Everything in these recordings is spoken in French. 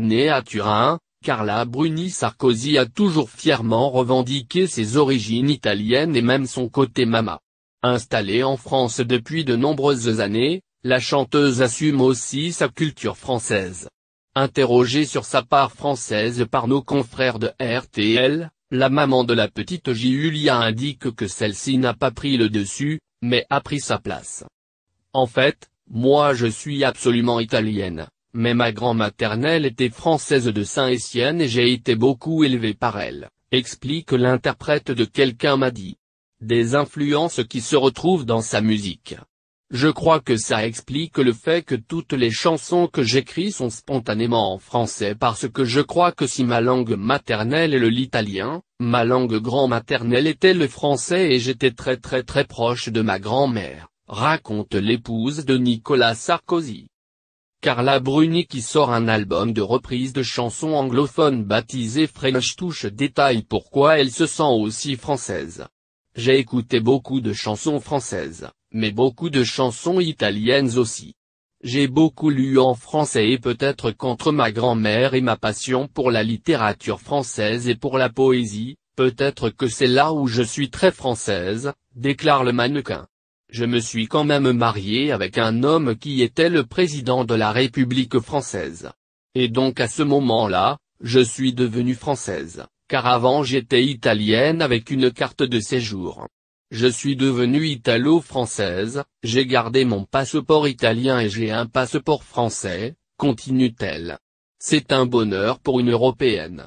Née à Turin, Carla Bruni Sarkozy a toujours fièrement revendiqué ses origines italiennes et même son côté mama. Installée en France depuis de nombreuses années, la chanteuse assume aussi sa culture française. Interrogée sur sa part française par nos confrères de RTL, la maman de la petite Giulia indique que celle-ci n'a pas pris le dessus, mais a pris sa place. En fait, moi je suis absolument italienne, mais ma grand-maternelle était française de Saint-Étienne et j'ai été beaucoup élevé par elle, explique l'interprète de Quelqu'un m'a dit. Des influences qui se retrouvent dans sa musique. Je crois que ça explique le fait que toutes les chansons que j'écris sont spontanément en français parce que je crois que si ma langue maternelle est le l'italien, ma langue grand-maternelle était le français et j'étais très très très proche de ma grand-mère, raconte l'épouse de Nicolas Sarkozy. Carla Bruni qui sort un album de reprises de chansons anglophones baptisé French touche détaille pourquoi elle se sent aussi française. J'ai écouté beaucoup de chansons françaises, mais beaucoup de chansons italiennes aussi. J'ai beaucoup lu en français et peut-être contre ma grand-mère et ma passion pour la littérature française et pour la poésie, peut-être que c'est là où je suis très française, déclare le mannequin je me suis quand même marié avec un homme qui était le président de la République française. Et donc à ce moment-là, je suis devenue française, car avant j'étais italienne avec une carte de séjour. Je suis devenue italo-française, j'ai gardé mon passeport italien et j'ai un passeport français, continue-t-elle. C'est un bonheur pour une Européenne.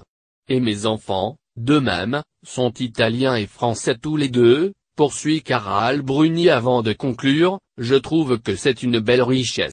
Et mes enfants, de même, sont italiens et français tous les deux, poursuit Caral Bruni avant de conclure, je trouve que c'est une belle richesse.